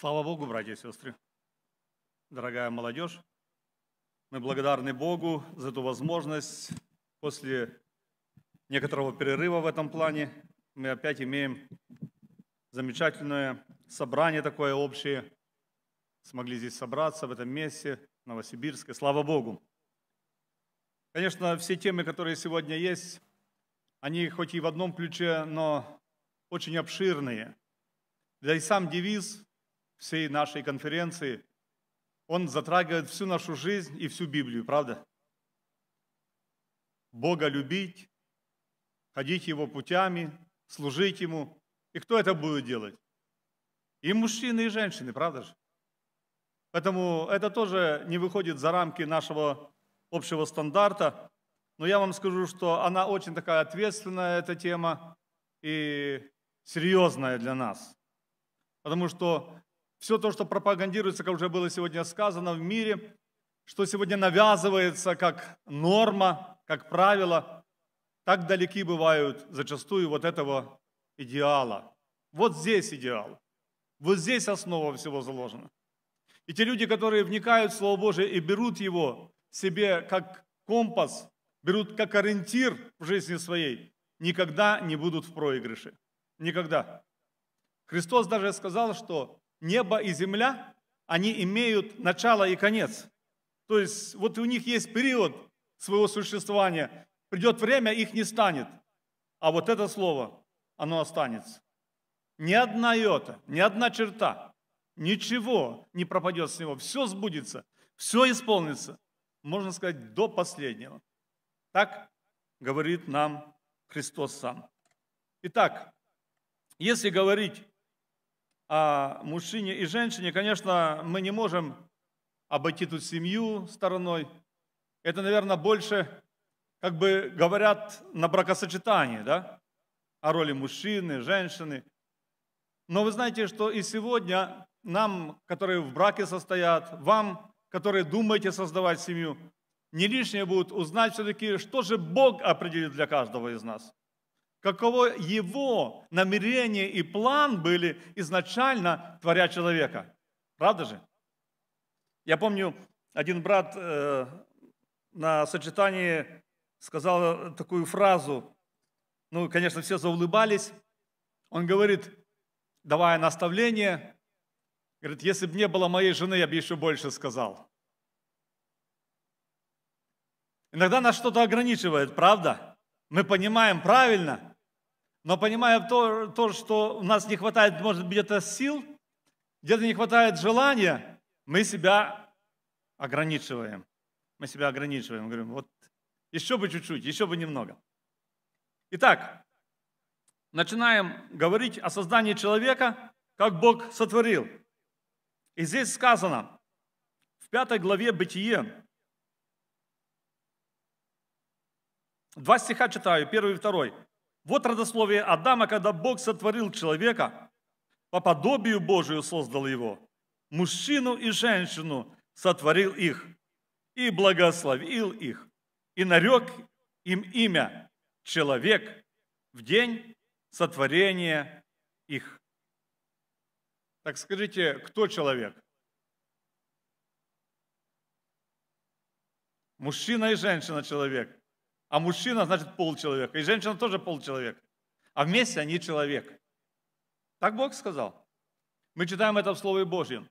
Слава Богу, братья и сестры! Дорогая молодежь, мы благодарны Богу за эту возможность. После некоторого перерыва в этом плане мы опять имеем замечательное собрание такое общее. Смогли здесь собраться в этом месте, Новосибирске. Слава Богу! Конечно, все темы, которые сегодня есть, они хоть и в одном ключе, но очень обширные. Да и сам девиз всей нашей конференции, он затрагивает всю нашу жизнь и всю Библию, правда? Бога любить, ходить Его путями, служить Ему. И кто это будет делать? И мужчины, и женщины, правда же? Поэтому это тоже не выходит за рамки нашего общего стандарта. Но я вам скажу, что она очень такая ответственная, эта тема, и серьезная для нас. Потому что все то, что пропагандируется, как уже было сегодня сказано в мире, что сегодня навязывается как норма, как правило, так далеки бывают зачастую вот этого идеала. Вот здесь идеал. Вот здесь основа всего заложена. И те люди, которые вникают в Слово Божие и берут его себе как компас, берут как ориентир в жизни своей, никогда не будут в проигрыше. Никогда. Христос даже сказал, что небо и земля, они имеют начало и конец. То есть вот у них есть период своего существования. Придет время, их не станет. А вот это слово, оно останется. Ни одна йота, ни одна черта, ничего не пропадет с него. Все сбудется, все исполнится, можно сказать, до последнего. Так говорит нам Христос сам. Итак, если говорить о а мужчине и женщине, конечно, мы не можем обойти тут семью стороной. Это, наверное, больше, как бы говорят на бракосочетании, да, о роли мужчины, женщины. Но вы знаете, что и сегодня нам, которые в браке состоят, вам, которые думаете создавать семью, не лишнее будет узнать все-таки, что же Бог определит для каждого из нас каково его намерение и план были изначально творя человека. Правда же? Я помню, один брат э, на сочетании сказал такую фразу, ну, конечно, все заулыбались. Он говорит, давая наставление, говорит, если бы не было моей жены, я бы еще больше сказал. Иногда нас что-то ограничивает, правда? Мы понимаем правильно – но понимая то, то, что у нас не хватает, может быть, где-то сил, где-то не хватает желания, мы себя ограничиваем. Мы себя ограничиваем. Говорим, вот еще бы чуть-чуть, еще бы немного. Итак, начинаем говорить о создании человека, как Бог сотворил. И здесь сказано, в пятой главе Бытие, два стиха читаю, первый и второй. Вот родословие Адама, когда Бог сотворил человека, по подобию Божию создал его. Мужчину и женщину сотворил их и благословил их, и нарек им имя «человек» в день сотворения их. Так скажите, кто человек? Мужчина и женщина человек. А мужчина, значит, полчеловека. И женщина тоже полчеловека. А вместе они человек. Так Бог сказал. Мы читаем это в Слове Божьем.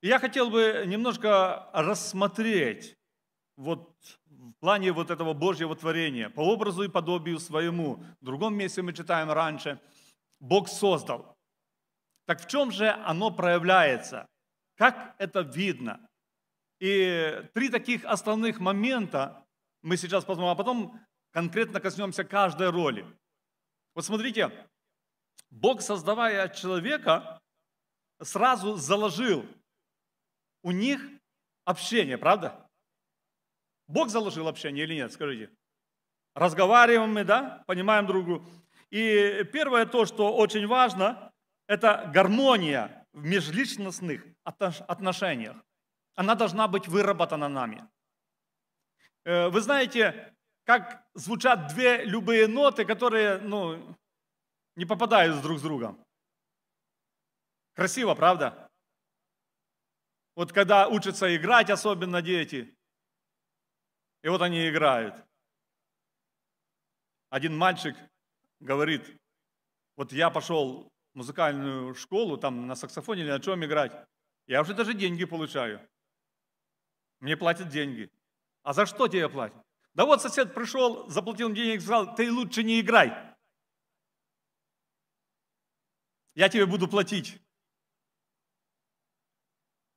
И я хотел бы немножко рассмотреть вот в плане вот этого Божьего творения, по образу и подобию своему. В другом месте мы читаем раньше, Бог создал. Так в чем же оно проявляется? Как это видно? И три таких основных момента, мы сейчас посмотрим, а потом конкретно коснемся каждой роли. Вот смотрите, Бог, создавая человека, сразу заложил у них общение, правда? Бог заложил общение или нет, скажите? Разговариваем мы, да, понимаем другу. И первое то, что очень важно, это гармония в межличностных отношениях. Она должна быть выработана нами. Э, вы знаете, как звучат две любые ноты, которые ну, не попадают друг с другом. Красиво, правда? Вот когда учатся играть, особенно дети, и вот они играют. Один мальчик говорит, вот я пошел в музыкальную школу, там на саксофоне или на чем играть, я уже даже деньги получаю. Мне платят деньги. А за что тебе платят? Да вот сосед пришел, заплатил денег, сказал, ты лучше не играй. Я тебе буду платить.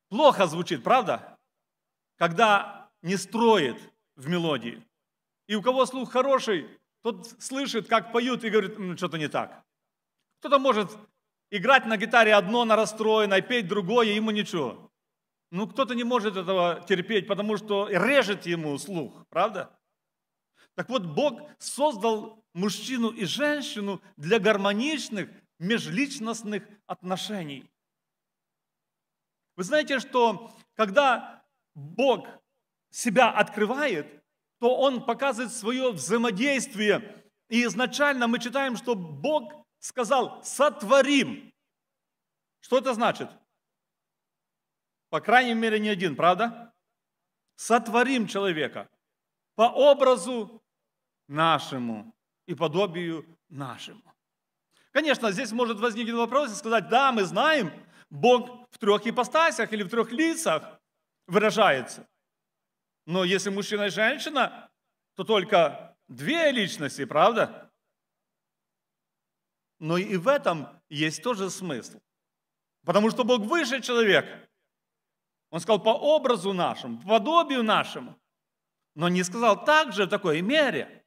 Плохо звучит, правда? Когда не строит в мелодии. И у кого слух хороший, тот слышит, как поют и говорит, что-то не так. Кто-то может играть на гитаре одно, на расстроенной, петь другое, ему ничего. Ну, кто-то не может этого терпеть, потому что режет ему слух, правда? Так вот, Бог создал мужчину и женщину для гармоничных межличностных отношений. Вы знаете, что когда Бог себя открывает, то Он показывает свое взаимодействие. И изначально мы читаем, что Бог сказал «сотворим». Что это значит? По крайней мере, не один, правда? Сотворим человека по образу нашему и подобию нашему. Конечно, здесь может возникнуть вопрос и сказать, да, мы знаем, Бог в трех ипостасях или в трех лицах выражается. Но если мужчина и женщина, то только две личности, правда? Но и в этом есть тоже смысл. Потому что Бог выше человека. Он сказал по образу нашему, по подобию нашему, но не сказал также в такой мере.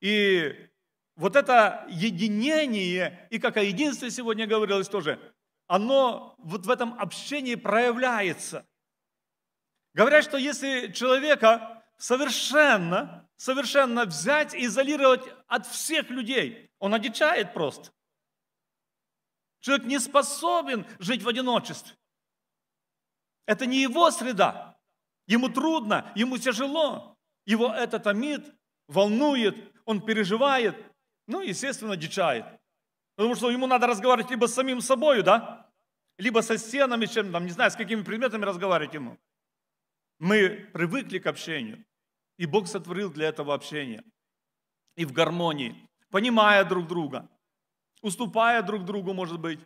И вот это единение, и как о единстве сегодня говорилось тоже, оно вот в этом общении проявляется. Говорят, что если человека совершенно, совершенно взять и изолировать от всех людей, он одичает просто. Человек не способен жить в одиночестве. Это не его среда. Ему трудно, ему тяжело. Его это томит, волнует, он переживает. Ну, естественно, дичает. Потому что ему надо разговаривать либо с самим собой, да? Либо со стенами, чем там, не знаю, с какими предметами разговаривать ему. Мы привыкли к общению. И Бог сотворил для этого общение. И в гармонии, понимая друг друга, уступая друг другу, может быть,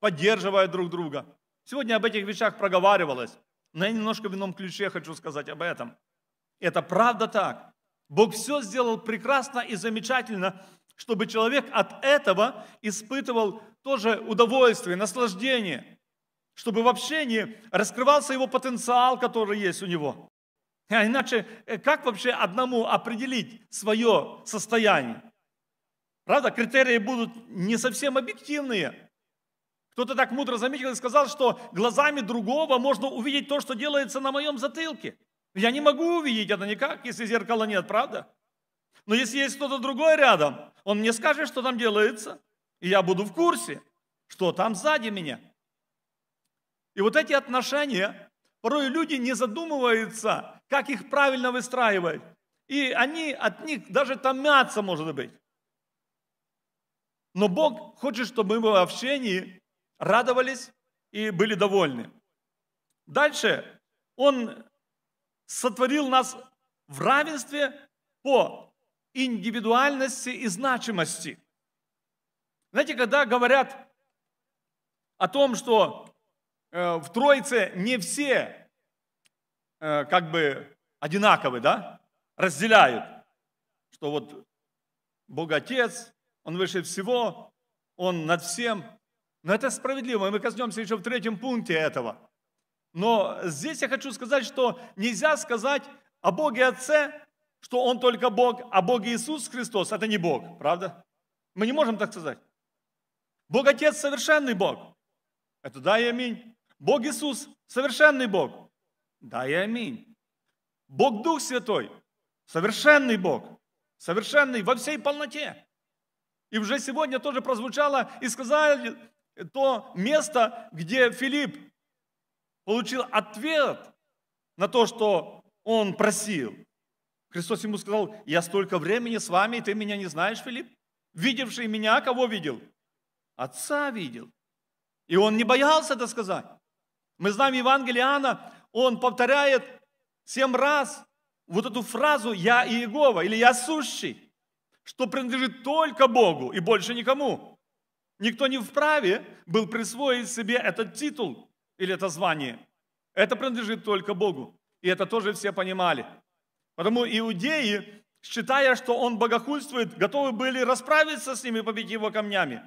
поддерживая друг друга – Сегодня об этих вещах проговаривалось, но я немножко в ином ключе хочу сказать об этом. Это правда так. Бог все сделал прекрасно и замечательно, чтобы человек от этого испытывал тоже удовольствие, наслаждение, чтобы в общении раскрывался его потенциал, который есть у него. А иначе э, как вообще одному определить свое состояние? Правда, критерии будут не совсем объективные. Кто-то так мудро заметил и сказал, что глазами другого можно увидеть то, что делается на моем затылке. Я не могу увидеть это никак, если зеркала нет, правда? Но если есть кто-то другой рядом, он мне скажет, что там делается, и я буду в курсе, что там сзади меня. И вот эти отношения, порой люди не задумываются, как их правильно выстраивать. И они от них даже томятся, может быть. Но Бог хочет, чтобы мы в общении радовались и были довольны. Дальше он сотворил нас в равенстве по индивидуальности и значимости. Знаете, когда говорят о том, что э, в Троице не все э, как бы одинаковы, да, разделяют, что вот Бог Отец, Он выше всего, Он над всем, но это справедливо, и мы коснемся еще в третьем пункте этого. Но здесь я хочу сказать, что нельзя сказать о Боге Отце, что Он только Бог, а Бог Иисус Христос – это не Бог, правда? Мы не можем так сказать. Бог Отец – совершенный Бог. Это да и аминь. Бог Иисус – совершенный Бог. Да и аминь. Бог Дух Святой – совершенный Бог, совершенный во всей полноте. И уже сегодня тоже прозвучало, и сказали, то место, где Филипп получил ответ на то, что он просил. Христос ему сказал, я столько времени с вами, и ты меня не знаешь, Филипп? Видевший меня, кого видел? Отца видел. И он не боялся это сказать. Мы знаем Евангелие Иоанна, он повторяет семь раз вот эту фразу «Я Иегова» или «Я сущий», что принадлежит только Богу и больше никому. Никто не вправе был присвоить себе этот титул или это звание. Это принадлежит только Богу. И это тоже все понимали. Потому иудеи, считая, что он богохульствует, готовы были расправиться с ним и побить его камнями.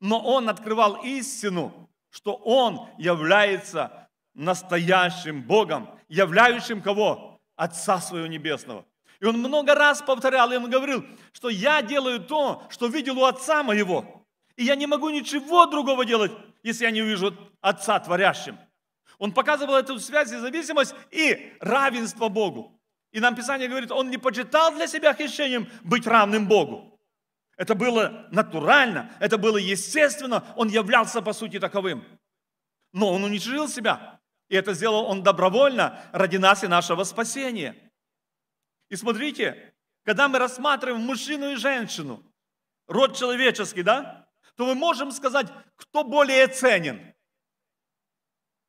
Но он открывал истину, что он является настоящим Богом, являющим кого? Отца Своего Небесного. И он много раз повторял, и он говорил, что я делаю то, что видел у Отца Моего. И я не могу ничего другого делать, если я не увижу Отца Творящим. Он показывал эту связь и зависимость и равенство Богу. И нам Писание говорит, он не почитал для себя хищением быть равным Богу. Это было натурально, это было естественно, он являлся по сути таковым. Но он уничтожил себя. И это сделал он добровольно ради нас и нашего спасения. И смотрите, когда мы рассматриваем мужчину и женщину, род человеческий, да, то мы можем сказать, кто более ценен.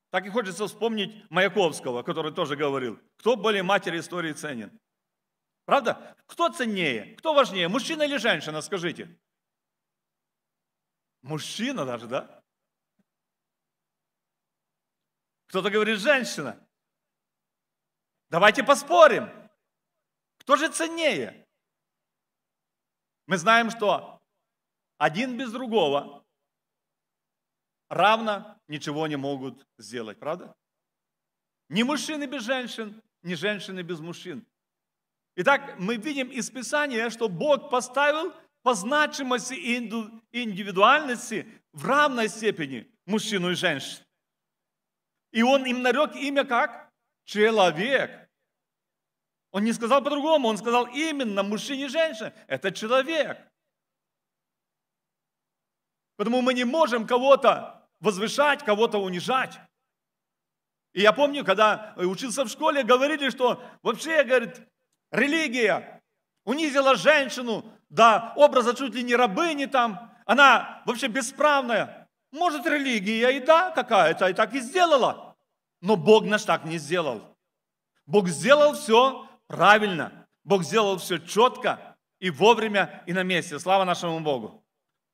Так и хочется вспомнить Маяковского, который тоже говорил, кто более матери истории ценен. Правда? Кто ценнее? Кто важнее? Мужчина или женщина, скажите? Мужчина даже, да? Кто-то говорит, женщина. Давайте поспорим. Кто же ценнее? Мы знаем, что один без другого, равно ничего не могут сделать, правда? Ни мужчины без женщин, ни женщины без мужчин. Итак, мы видим из Писания, что Бог поставил по значимости и индивидуальности в равной степени мужчину и женщину. И он им нарек имя как? Человек. Он не сказал по-другому, он сказал именно мужчине и женщине. Это человек. Поэтому мы не можем кого-то возвышать, кого-то унижать. И я помню, когда учился в школе, говорили, что вообще, говорит, религия унизила женщину до образа чуть ли не рабыни там. Она вообще бесправная. Может, религия и да какая-то, и так и сделала. Но Бог наш так не сделал. Бог сделал все правильно. Бог сделал все четко и вовремя, и на месте. Слава нашему Богу.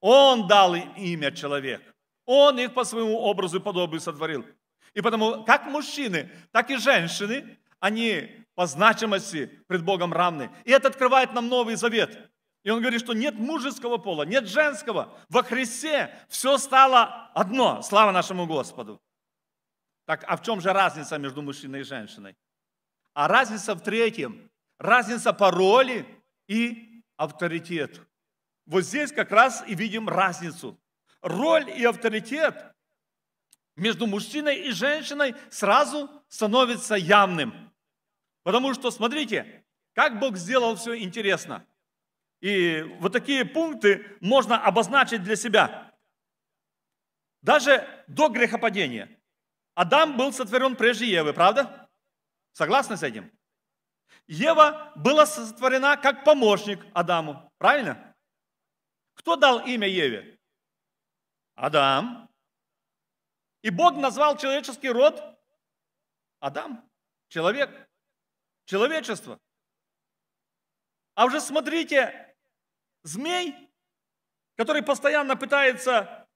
Он дал им имя человек. Он их по своему образу и подобию сотворил. И потому как мужчины, так и женщины, они по значимости пред Богом равны. И это открывает нам Новый Завет. И он говорит, что нет мужеского пола, нет женского. Во Христе все стало одно. Слава нашему Господу. Так, а в чем же разница между мужчиной и женщиной? А разница в третьем. Разница по роли и авторитету. Вот здесь как раз и видим разницу. Роль и авторитет между мужчиной и женщиной сразу становится явным. Потому что, смотрите, как Бог сделал все интересно. И вот такие пункты можно обозначить для себя. Даже до грехопадения. Адам был сотворен прежде Евы, правда? Согласны с этим? Ева была сотворена как помощник Адаму, правильно? Кто дал имя Еве? Адам. И Бог назвал человеческий род Адам, человек, человечество. А уже смотрите, змей, который постоянно пытается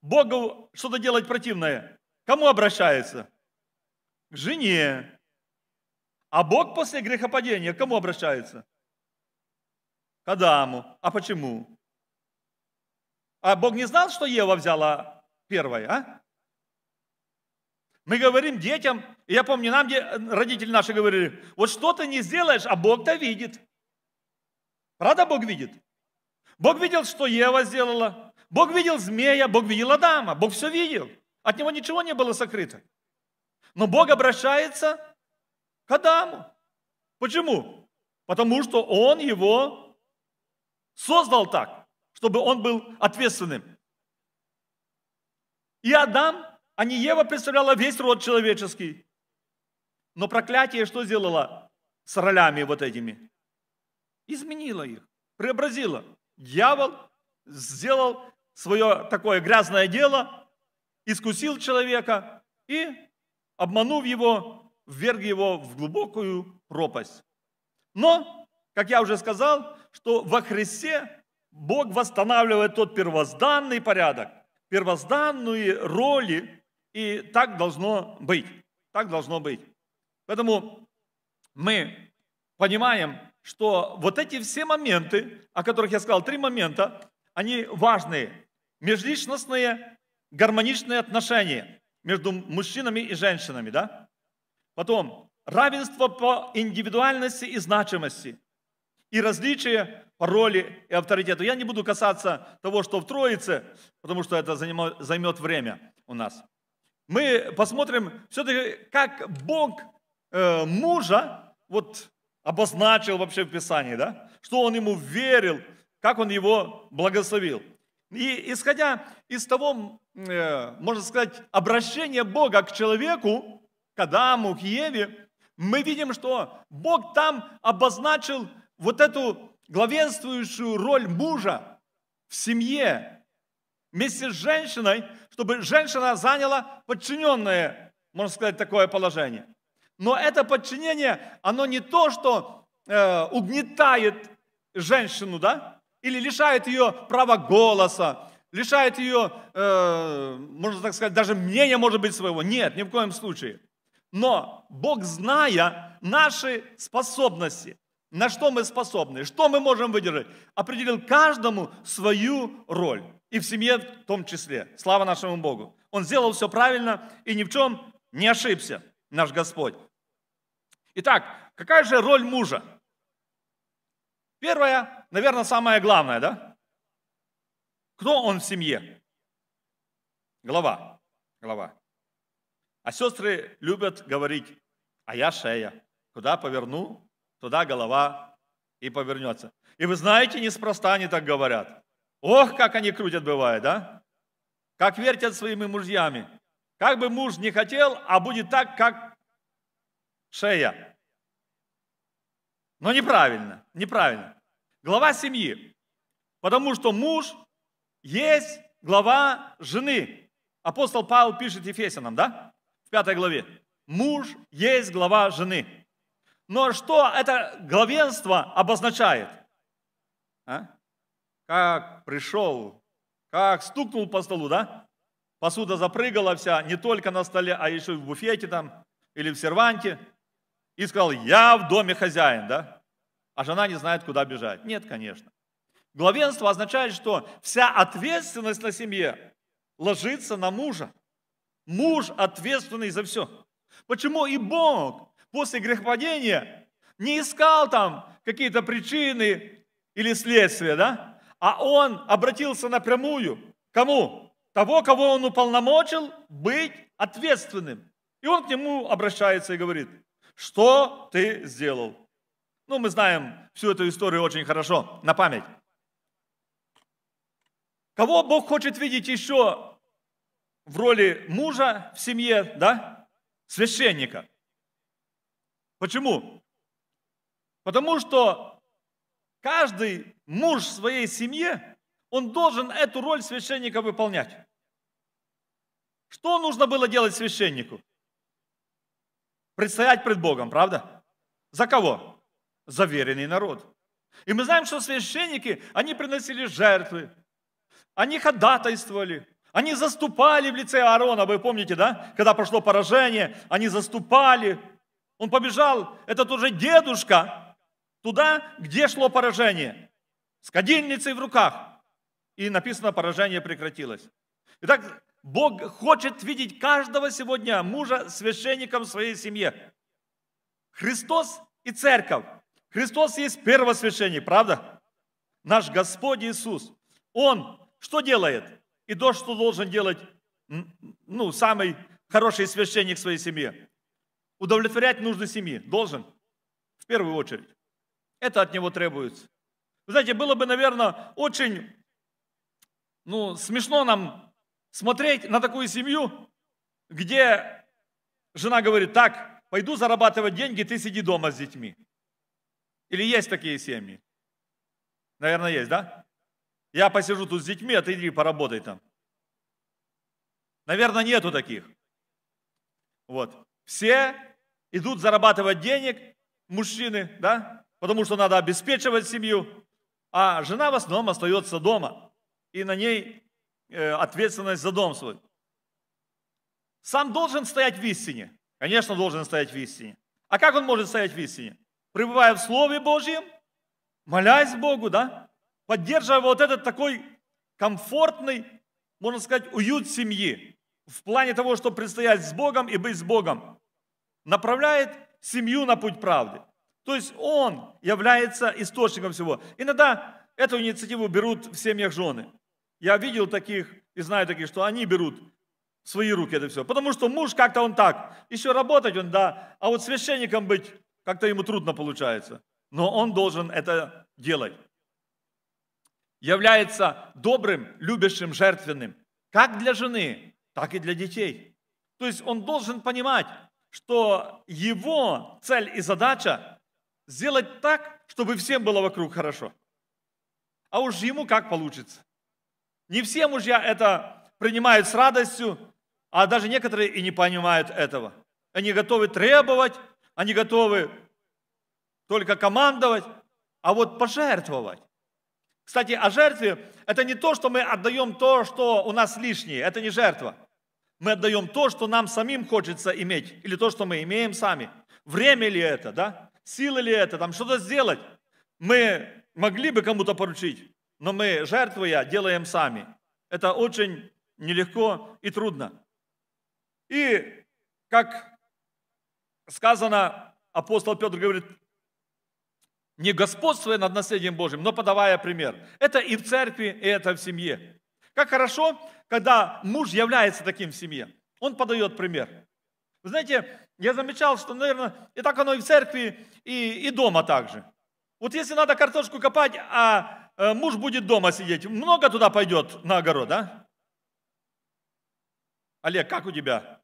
Богу что-то делать противное, кому обращается? К жене. А Бог после грехопадения кому обращается? к Адаму. А почему? А Бог не знал, что Ева взяла первое, а? Мы говорим детям, я помню, нам родители наши говорили, вот что ты не сделаешь, а Бог-то видит. Правда Бог видит? Бог видел, что Ева сделала. Бог видел змея, Бог видел Адама. Бог все видел. От него ничего не было сокрыто. Но Бог обращается к Адаму. Почему? Потому что он его создал так, чтобы он был ответственным. И Адам, а не Ева представляла весь род человеческий. Но проклятие что сделало с ролями вот этими? Изменило их, преобразило. Дьявол сделал свое такое грязное дело, искусил человека и, обманув его, вверг его в глубокую пропасть. Но, как я уже сказал, что во Христе Бог восстанавливает тот первозданный порядок, первозданные роли, и так должно быть. Так должно быть. Поэтому мы понимаем, что вот эти все моменты, о которых я сказал, три момента, они важные. Межличностные, гармоничные отношения между мужчинами и женщинами, да? Потом, равенство по индивидуальности и значимости – и различие роли и авторитету. Я не буду касаться того, что в Троице, потому что это займет время у нас. Мы посмотрим все-таки, как Бог э, мужа вот обозначил вообще в Писании, да? что он ему верил, как он его благословил. И исходя из того, э, можно сказать, обращения Бога к человеку, к Адаму, к Еве, мы видим, что Бог там обозначил вот эту главенствующую роль мужа в семье вместе с женщиной, чтобы женщина заняла подчиненное, можно сказать, такое положение. Но это подчинение, оно не то, что э, угнетает женщину, да, или лишает ее права голоса, лишает ее, э, можно так сказать, даже мнения, может быть, своего. Нет, ни в коем случае. Но Бог, зная наши способности, на что мы способны, что мы можем выдержать, определил каждому свою роль. И в семье в том числе. Слава нашему Богу. Он сделал все правильно и ни в чем не ошибся, наш Господь. Итак, какая же роль мужа? Первая, наверное, самое главное, да? Кто он в семье? Глава. Глава. А сестры любят говорить, а я шея. Куда поверну, туда голова и повернется. И вы знаете, неспроста они так говорят. Ох, как они крутят, бывает, да? Как вертят своими мужьями. Как бы муж не хотел, а будет так, как шея. Но неправильно, неправильно. Глава семьи. Потому что муж есть глава жены. Апостол Павел пишет Ефесянам, да? В пятой главе. Муж есть глава жены. Но ну, а что это главенство обозначает? А? Как пришел, как стукнул по столу, да? Посуда запрыгала вся, не только на столе, а еще и в буфете там, или в серванте. И сказал, я в доме хозяин, да? А жена не знает, куда бежать. Нет, конечно. Главенство означает, что вся ответственность на семье ложится на мужа. Муж ответственный за все. Почему и Бог после грехопадения не искал там какие-то причины или следствия, да? А он обратился напрямую. Кому? Того, кого он уполномочил быть ответственным. И он к нему обращается и говорит, что ты сделал? Ну, мы знаем всю эту историю очень хорошо, на память. Кого Бог хочет видеть еще в роли мужа в семье, да? Священника. Почему? Потому что каждый муж в своей семье, он должен эту роль священника выполнять. Что нужно было делать священнику? Предстоять пред Богом, правда? За кого? За веренный народ. И мы знаем, что священники, они приносили жертвы, они ходатайствовали, они заступали в лице Аарона, вы помните, да? Когда прошло поражение, они заступали, он побежал, этот уже дедушка, туда, где шло поражение, с кадильницей в руках. И написано, поражение прекратилось. Итак, Бог хочет видеть каждого сегодня мужа священником в своей семье. Христос и церковь. Христос есть первосвященник, правда? Наш Господь Иисус. Он что делает? И то, что должен делать ну, самый хороший священник в своей семье удовлетворять нужды семьи. Должен. В первую очередь. Это от него требуется. Вы знаете, было бы, наверное, очень ну, смешно нам смотреть на такую семью, где жена говорит, так, пойду зарабатывать деньги, ты сиди дома с детьми. Или есть такие семьи? Наверное, есть, да? Я посижу тут с детьми, а ты иди поработай там. Наверное, нету таких. Вот. Все идут зарабатывать денег, мужчины, да, потому что надо обеспечивать семью, а жена в основном остается дома, и на ней э, ответственность за дом свой. Сам должен стоять в истине, конечно, должен стоять в истине. А как он может стоять в истине? Пребывая в Слове Божьем, молясь Богу, да, поддерживая вот этот такой комфортный, можно сказать, уют семьи в плане того, чтобы предстоять с Богом и быть с Богом направляет семью на путь правды. То есть он является источником всего. Иногда эту инициативу берут в семьях жены. Я видел таких и знаю таких, что они берут в свои руки это все. Потому что муж как-то он так, еще работать он, да, а вот священником быть как-то ему трудно получается. Но он должен это делать. Является добрым, любящим, жертвенным. Как для жены, так и для детей. То есть он должен понимать, что его цель и задача сделать так, чтобы всем было вокруг хорошо. А уж ему как получится. Не все мужья это принимают с радостью, а даже некоторые и не понимают этого. Они готовы требовать, они готовы только командовать, а вот пожертвовать. Кстати, о жертве – это не то, что мы отдаем то, что у нас лишнее, это не жертва – мы отдаем то, что нам самим хочется иметь, или то, что мы имеем сами. Время ли это, да? Силы ли это, там что-то сделать. Мы могли бы кому-то поручить, но мы жертвуя делаем сами. Это очень нелегко и трудно. И как сказано, апостол Петр говорит, не господствуя над наследием Божьим, но подавая пример. Это и в церкви, и это в семье. Как хорошо, когда муж является таким в семье. Он подает пример. Вы знаете, я замечал, что, наверное, и так оно и в церкви, и, и дома также. Вот если надо картошку копать, а э, муж будет дома сидеть, много туда пойдет на огород, да? Олег, как у тебя?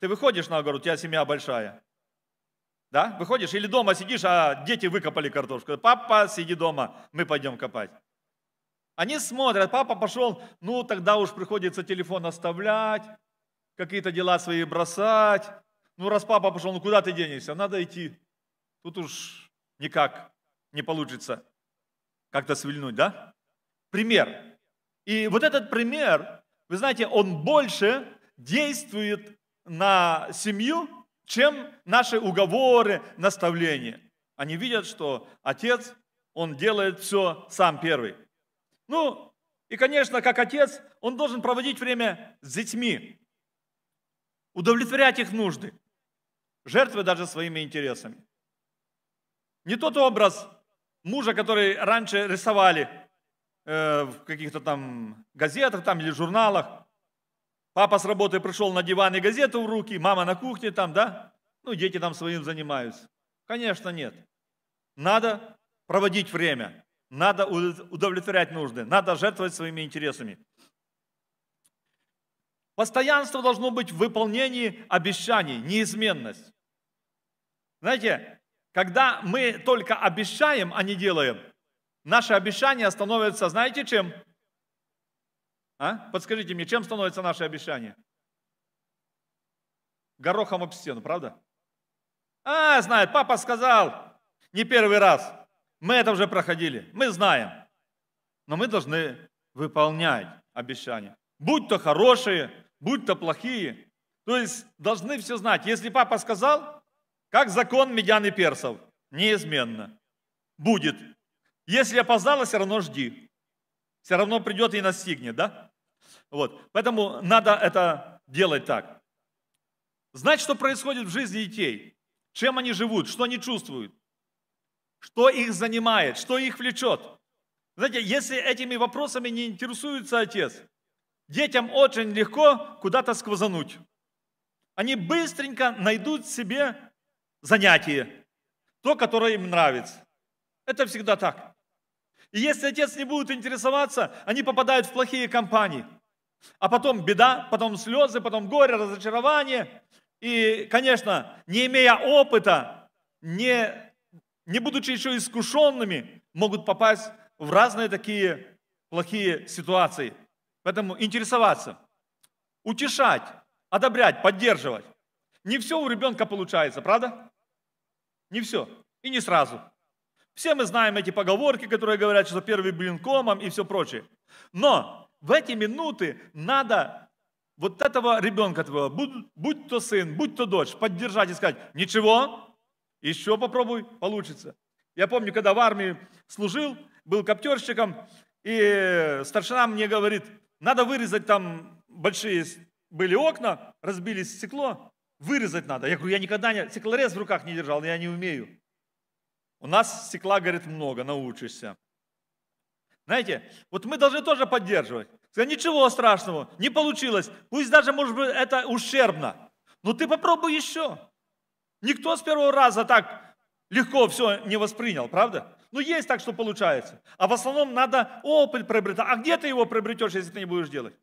Ты выходишь на огород, у тебя семья большая. Да? Выходишь или дома сидишь, а дети выкопали картошку. Папа, сиди дома, мы пойдем копать. Они смотрят, папа пошел, ну тогда уж приходится телефон оставлять, какие-то дела свои бросать. Ну раз папа пошел, ну куда ты денешься? Надо идти. Тут уж никак не получится как-то свильнуть, да? Пример. И вот этот пример, вы знаете, он больше действует на семью, чем наши уговоры, наставления. Они видят, что отец, он делает все сам первый. Ну, и, конечно, как отец, он должен проводить время с детьми, удовлетворять их нужды, жертвы даже своими интересами. Не тот образ мужа, который раньше рисовали э, в каких-то там газетах там, или журналах. Папа с работы пришел на диван и газету в руки, мама на кухне там, да? Ну, дети там своим занимаются. Конечно, нет. Надо проводить время. Надо удовлетворять нужды, надо жертвовать своими интересами. Постоянство должно быть в выполнении обещаний, неизменность. Знаете, когда мы только обещаем, а не делаем, наши обещания становятся, знаете, чем? А? Подскажите мне, чем становятся наши обещания? Горохом об стену, правда? А, знает, папа сказал, не первый раз. Мы это уже проходили, мы знаем. Но мы должны выполнять обещания. Будь то хорошие, будь то плохие. То есть должны все знать. Если папа сказал, как закон медян и персов, неизменно. Будет. Если опоздала, все равно жди. Все равно придет и настигнет, да? Вот. Поэтому надо это делать так. Знать, что происходит в жизни детей, чем они живут, что они чувствуют. Что их занимает? Что их влечет? Знаете, если этими вопросами не интересуется отец, детям очень легко куда-то сквозануть. Они быстренько найдут себе занятие, то, которое им нравится. Это всегда так. И если отец не будет интересоваться, они попадают в плохие компании. А потом беда, потом слезы, потом горе, разочарование. И, конечно, не имея опыта, не не будучи еще искушенными, могут попасть в разные такие плохие ситуации. Поэтому интересоваться, утешать, одобрять, поддерживать. Не все у ребенка получается, правда? Не все. И не сразу. Все мы знаем эти поговорки, которые говорят, что первый блин комом и все прочее. Но в эти минуты надо вот этого ребенка твоего, будь, будь то сын, будь то дочь, поддержать и сказать, ничего, еще попробуй, получится. Я помню, когда в армии служил, был коптерщиком, и старшина мне говорит, надо вырезать там большие были окна, разбились стекло, вырезать надо. Я говорю, я никогда не, стеклорез в руках не держал, я не умею. У нас стекла, говорит, много, научишься. Знаете, вот мы должны тоже поддерживать. Сказать, ничего страшного, не получилось. Пусть даже, может быть, это ущербно. Но ты попробуй еще. Никто с первого раза так легко все не воспринял, правда? Ну, есть так, что получается. А в основном надо опыт приобретать. А где ты его приобретешь, если ты не будешь делать?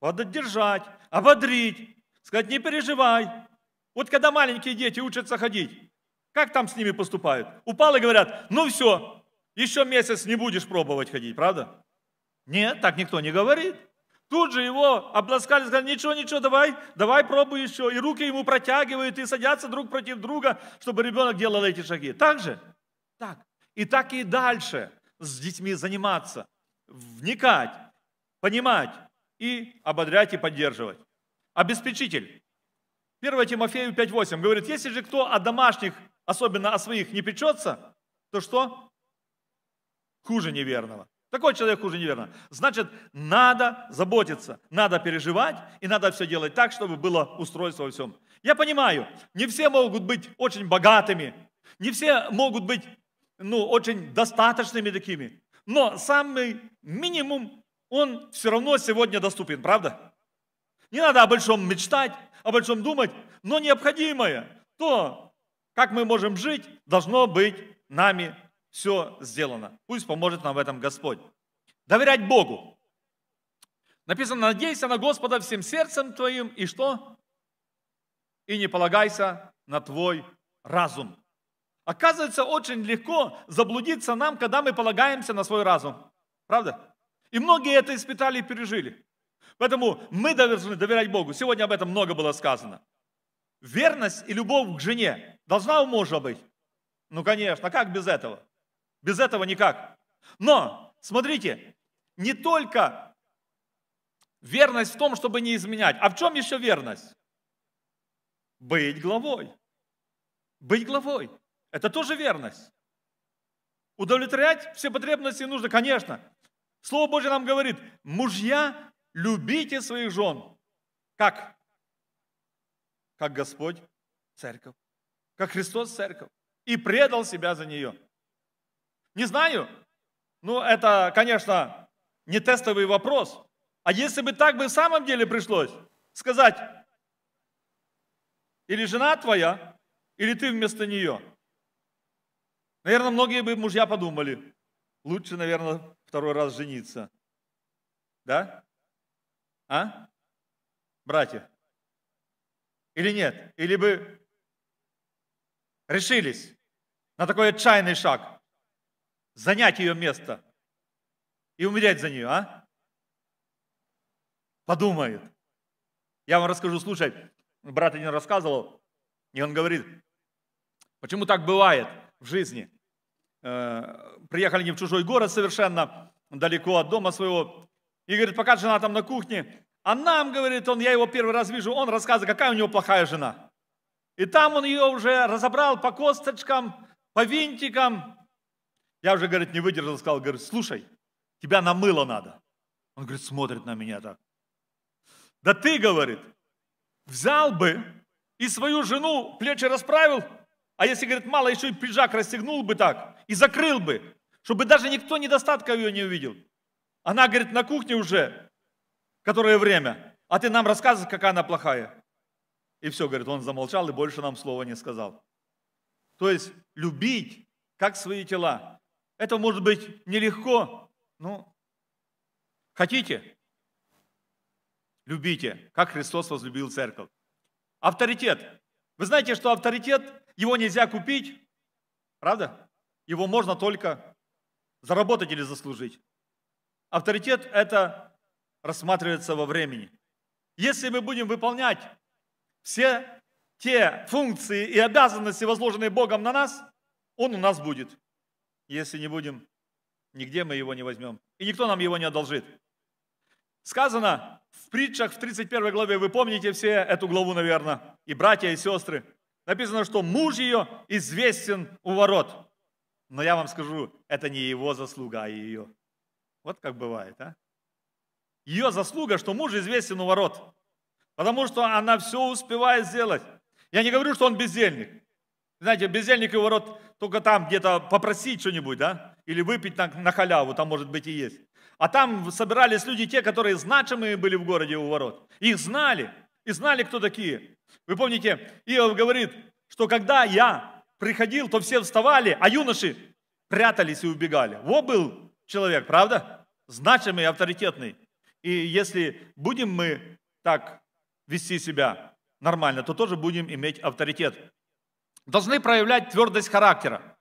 Надо держать, ободрить, сказать, не переживай. Вот когда маленькие дети учатся ходить, как там с ними поступают? Упал и говорят, ну все, еще месяц не будешь пробовать ходить, правда? Нет, так никто не говорит. Тут же его обласкали, сказали, ничего, ничего, давай, давай пробуй еще. И руки ему протягивают, и садятся друг против друга, чтобы ребенок делал эти шаги. Так же? Так. И так и дальше с детьми заниматься, вникать, понимать и ободрять и поддерживать. Обеспечитель. 1 Тимофею 5.8 говорит, если же кто о домашних, особенно о своих, не печется, то что? Хуже неверного. Такой человек хуже неверно. Значит, надо заботиться, надо переживать и надо все делать так, чтобы было устройство во всем. Я понимаю, не все могут быть очень богатыми, не все могут быть ну, очень достаточными такими, но самый минимум, он все равно сегодня доступен, правда? Не надо о большом мечтать, о большом думать, но необходимое, то, как мы можем жить, должно быть нами все сделано. Пусть поможет нам в этом Господь. Доверять Богу. Написано, надейся на Господа всем сердцем твоим, и что? И не полагайся на твой разум. Оказывается, очень легко заблудиться нам, когда мы полагаемся на свой разум. Правда? И многие это испытали и пережили. Поэтому мы должны доверять Богу. Сегодня об этом много было сказано. Верность и любовь к жене должна у мужа быть. Ну, конечно, как без этого? Без этого никак. Но, смотрите, не только верность в том, чтобы не изменять. А в чем еще верность? Быть главой. Быть главой. Это тоже верность. Удовлетворять все потребности нужно, конечно. Слово Божье нам говорит, мужья, любите своих жен. Как? Как Господь церковь. Как Христос церковь. И предал себя за нее. Не знаю. Ну, это, конечно, не тестовый вопрос. А если бы так бы в самом деле пришлось сказать, или жена твоя, или ты вместо нее. Наверное, многие бы мужья подумали, лучше, наверное, второй раз жениться. Да? А? Братья? Или нет? Или бы решились на такой отчаянный шаг занять ее место и умереть за нее, а? Подумает. Я вам расскажу, слушай, брат один рассказывал, и он говорит, почему так бывает в жизни? Э, приехали не в чужой город совершенно, далеко от дома своего, и говорит, пока жена там на кухне, а нам, говорит он, я его первый раз вижу, он рассказывает, какая у него плохая жена. И там он ее уже разобрал по косточкам, по винтикам, я уже, говорит, не выдержал, сказал, говорит, слушай, тебя на мыло надо. Он, говорит, смотрит на меня так. Да ты, говорит, взял бы и свою жену плечи расправил, а если, говорит, мало, еще и пиджак расстегнул бы так и закрыл бы, чтобы даже никто недостатка ее не увидел. Она, говорит, на кухне уже, которое время, а ты нам рассказываешь, какая она плохая. И все, говорит, он замолчал и больше нам слова не сказал. То есть любить, как свои тела. Это может быть нелегко, но хотите, любите, как Христос возлюбил церковь. Авторитет. Вы знаете, что авторитет, его нельзя купить, правда? Его можно только заработать или заслужить. Авторитет – это рассматривается во времени. Если мы будем выполнять все те функции и обязанности, возложенные Богом на нас, Он у нас будет если не будем, нигде мы его не возьмем. И никто нам его не одолжит. Сказано в притчах в 31 главе, вы помните все эту главу, наверное, и братья, и сестры. Написано, что муж ее известен у ворот. Но я вам скажу, это не его заслуга, а ее. Вот как бывает, а? Ее заслуга, что муж известен у ворот. Потому что она все успевает сделать. Я не говорю, что он бездельник. Знаете, бездельник и ворот только там где-то попросить что-нибудь, да? Или выпить на, на халяву, там может быть и есть. А там собирались люди те, которые значимые были в городе у ворот. Их знали, и знали, кто такие. Вы помните, Иов говорит, что когда я приходил, то все вставали, а юноши прятались и убегали. Во был человек, правда? Значимый, авторитетный. И если будем мы так вести себя нормально, то тоже будем иметь авторитет должны проявлять твердость характера.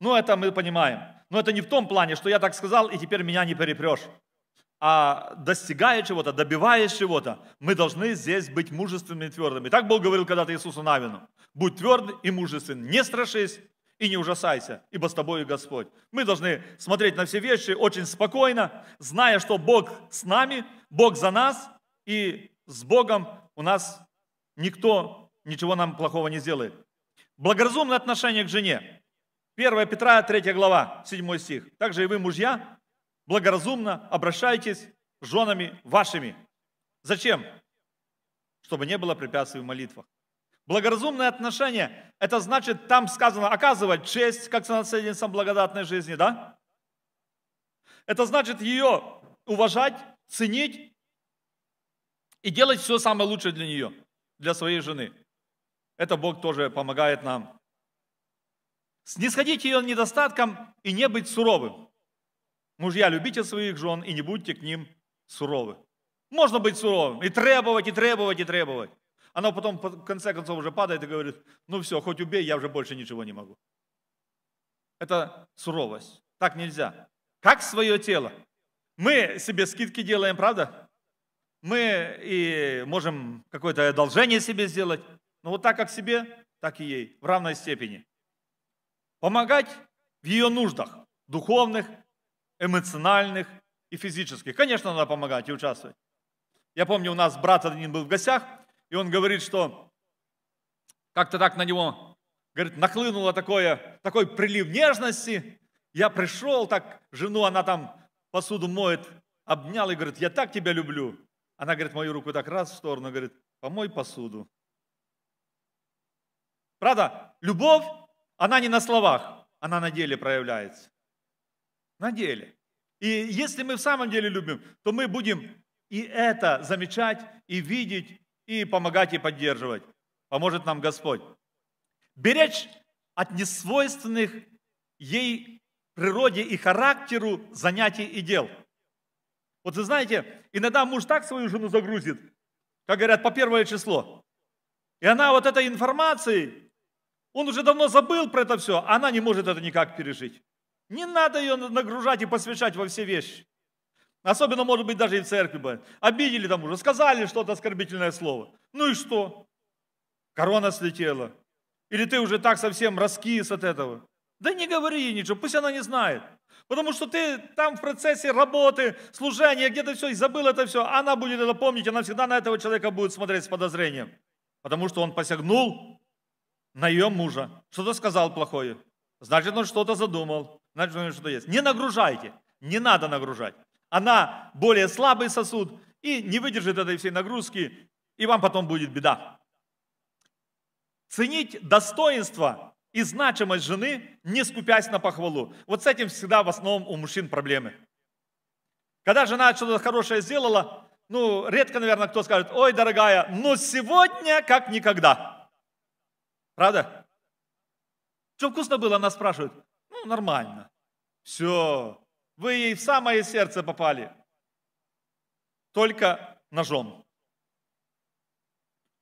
Ну, это мы понимаем. Но это не в том плане, что я так сказал, и теперь меня не перепрешь. А достигая чего-то, добиваясь чего-то, мы должны здесь быть мужественными и твердыми. Так Бог говорил когда-то Иисусу Навину. Будь тверд и мужествен, не страшись и не ужасайся, ибо с тобой и Господь. Мы должны смотреть на все вещи очень спокойно, зная, что Бог с нами, Бог за нас, и с Богом у нас никто ничего нам плохого не сделает. Благоразумное отношение к жене. 1 Петра, 3 глава, 7 стих. Также и вы, мужья, благоразумно обращайтесь с женами вашими. Зачем? Чтобы не было препятствий в молитвах. Благоразумное отношение, это значит, там сказано, оказывать честь, как сонаследницам благодатной жизни, да? Это значит ее уважать, ценить и делать все самое лучшее для нее, для своей жены. Это Бог тоже помогает нам. Снисходить ее недостатком и не быть суровым. Мужья, любите своих жен и не будьте к ним суровы. Можно быть суровым и требовать, и требовать, и требовать. Она потом в конце концов уже падает и говорит, ну все, хоть убей, я уже больше ничего не могу. Это суровость. Так нельзя. Как свое тело. Мы себе скидки делаем, правда? Мы и можем какое-то одолжение себе сделать. Но вот так как себе, так и ей, в равной степени. Помогать в ее нуждах, духовных, эмоциональных и физических. Конечно, надо помогать и участвовать. Я помню, у нас брат один был в гостях, и он говорит, что как-то так на него, говорит, нахлынуло такое, такой прилив нежности. Я пришел, так жену, она там посуду моет, обнял и говорит, я так тебя люблю. Она говорит, мою руку так раз в сторону, говорит, помой посуду. Правда, любовь, она не на словах, она на деле проявляется. На деле. И если мы в самом деле любим, то мы будем и это замечать, и видеть, и помогать, и поддерживать. Поможет нам Господь. Беречь от несвойственных ей природе и характеру занятий и дел. Вот вы знаете, иногда муж так свою жену загрузит, как говорят, по первое число. И она вот этой информацией он уже давно забыл про это все, а она не может это никак пережить. Не надо ее нагружать и посвящать во все вещи. Особенно, может быть, даже и в церкви бы. Обидели там уже, сказали что-то оскорбительное слово. Ну и что? Корона слетела. Или ты уже так совсем раскис от этого. Да не говори ей ничего, пусть она не знает. Потому что ты там в процессе работы, служения, где-то все, и забыл это все. Она будет это помнить, она всегда на этого человека будет смотреть с подозрением. Потому что он посягнул на ее мужа. Что-то сказал плохое. Значит, он что-то задумал. Значит, у него что-то есть. Не нагружайте. Не надо нагружать. Она более слабый сосуд и не выдержит этой всей нагрузки, и вам потом будет беда. Ценить достоинство и значимость жены, не скупясь на похвалу. Вот с этим всегда в основном у мужчин проблемы. Когда жена что-то хорошее сделала, ну, редко, наверное, кто скажет, ой, дорогая, но сегодня как никогда. Правда? Что вкусно было, она спрашивает. Ну, нормально. Все. Вы ей в самое сердце попали. Только ножом.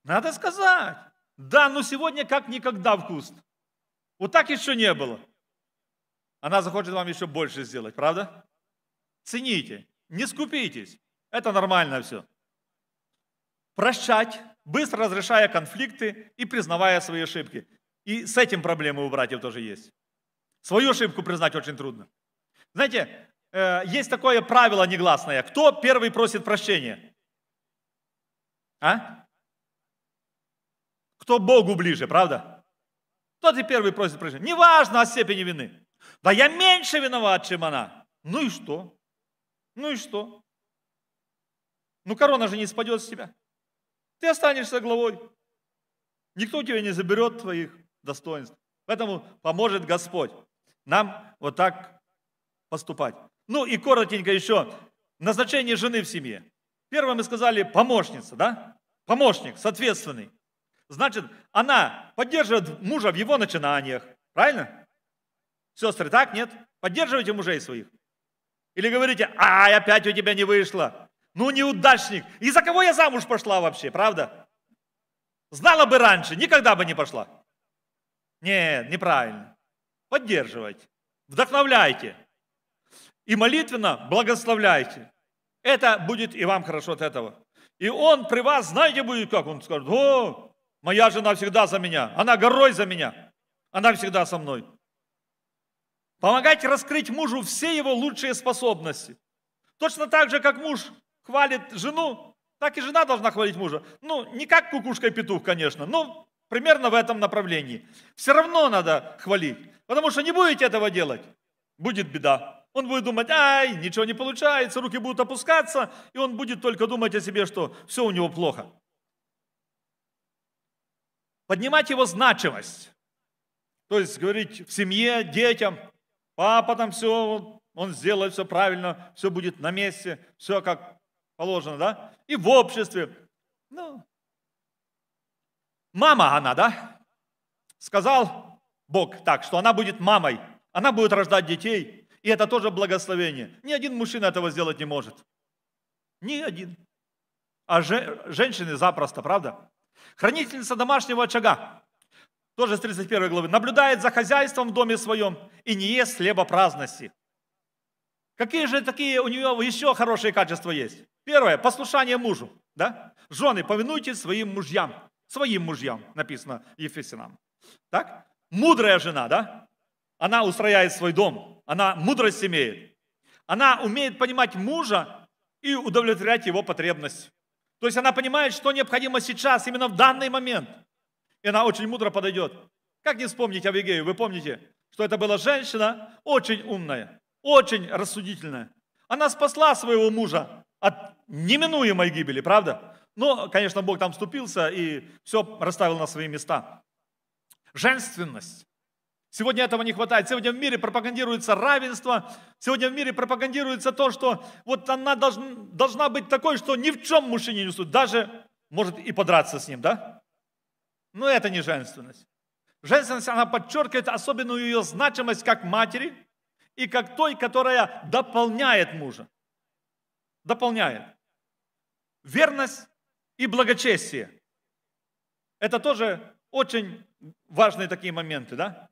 Надо сказать. Да, ну сегодня как никогда вкусно. Вот так еще не было. Она захочет вам еще больше сделать, правда? Цените, не скупитесь. Это нормально все. Прощать быстро разрешая конфликты и признавая свои ошибки. И с этим проблемы у братьев тоже есть. Свою ошибку признать очень трудно. Знаете, э, есть такое правило негласное. Кто первый просит прощения? А? Кто Богу ближе, правда? Кто ты первый просит прощения. Неважно о степени вины. Да я меньше виноват, чем она. Ну и что? Ну и что? Ну корона же не спадет с тебя. Ты останешься главой. Никто тебя не заберет твоих достоинств. Поэтому поможет Господь нам вот так поступать. Ну и коротенько еще. Назначение жены в семье. Первое мы сказали помощница, да? Помощник, соответственный. Значит, она поддерживает мужа в его начинаниях. Правильно? Сестры, так, нет? Поддерживайте мужей своих. Или говорите, ай, опять у тебя не вышло. Ну, неудачник. И за кого я замуж пошла вообще, правда? Знала бы раньше, никогда бы не пошла. Нет, неправильно. Поддерживайте, вдохновляйте. И молитвенно благословляйте. Это будет и вам хорошо от этого. И он при вас, знаете, будет как? Он скажет, о, моя жена всегда за меня, она горой за меня, она всегда со мной. Помогайте раскрыть мужу все его лучшие способности. Точно так же, как муж хвалит жену, так и жена должна хвалить мужа. Ну, не как кукушка и петух, конечно, но примерно в этом направлении. Все равно надо хвалить, потому что не будете этого делать, будет беда. Он будет думать, ай, ничего не получается, руки будут опускаться, и он будет только думать о себе, что все у него плохо. Поднимать его значимость. То есть говорить в семье, детям, папа там все, он сделает все правильно, все будет на месте, все как положено, да? И в обществе. Ну, мама она, да? Сказал Бог так, что она будет мамой, она будет рождать детей, и это тоже благословение. Ни один мужчина этого сделать не может. Ни один. А же, женщины запросто, правда? Хранительница домашнего очага, тоже с 31 главы, наблюдает за хозяйством в доме своем и не ест хлеба праздности. Какие же такие у нее еще хорошие качества есть? Первое, послушание мужу. Да? Жены, повинуйтесь своим мужьям. Своим мужьям, написано Ефесянам. Так? Мудрая жена, да? Она устрояет свой дом, она мудрость имеет. Она умеет понимать мужа и удовлетворять его потребность. То есть она понимает, что необходимо сейчас, именно в данный момент. И она очень мудро подойдет. Как не вспомнить Авигею? Вы помните, что это была женщина очень умная. Очень рассудительная. Она спасла своего мужа от неминуемой гибели, правда? Но, конечно, Бог там вступился и все расставил на свои места. Женственность. Сегодня этого не хватает. Сегодня в мире пропагандируется равенство. Сегодня в мире пропагандируется то, что вот она должна, должна быть такой, что ни в чем мужчине не суть. Даже может и подраться с ним, да? Но это не женственность. Женственность, она подчеркивает особенную ее значимость как матери, и как той, которая дополняет мужа. Дополняет. Верность и благочестие. Это тоже очень важные такие моменты, да?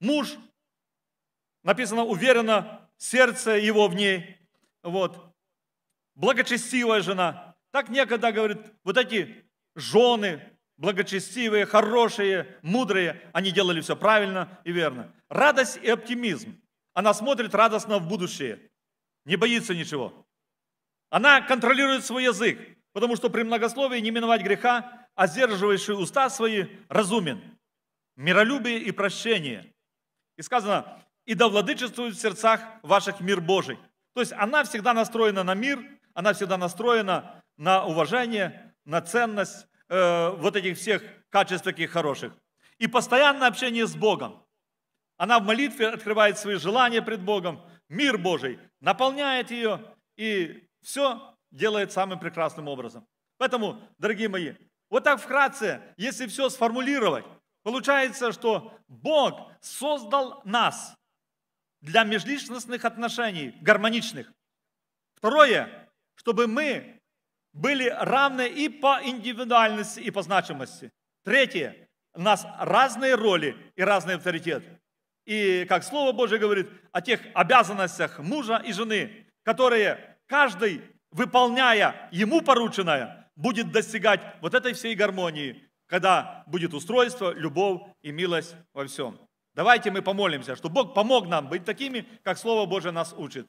Муж, написано, уверенно, сердце его в ней, вот. Благочестивая жена. Так некогда, говорит, вот эти жены, благочестивые, хорошие, мудрые, они делали все правильно и верно. Радость и оптимизм. Она смотрит радостно в будущее, не боится ничего. Она контролирует свой язык, потому что при многословии не миновать греха, а сдерживающий уста свои разумен. Миролюбие и прощение. И сказано, и да владычествует в сердцах ваших мир Божий. То есть она всегда настроена на мир, она всегда настроена на уважение, на ценность э, вот этих всех качеств таких хороших. И постоянное общение с Богом. Она в молитве открывает свои желания пред Богом, мир Божий наполняет ее, и все делает самым прекрасным образом. Поэтому, дорогие мои, вот так вкратце, если все сформулировать, получается, что Бог создал нас для межличностных отношений, гармоничных. Второе, чтобы мы были равны и по индивидуальности, и по значимости. Третье, у нас разные роли и разный авторитет и как Слово Божье говорит о тех обязанностях мужа и жены, которые каждый, выполняя ему порученное, будет достигать вот этой всей гармонии, когда будет устройство, любовь и милость во всем. Давайте мы помолимся, чтобы Бог помог нам быть такими, как Слово Божье нас учит.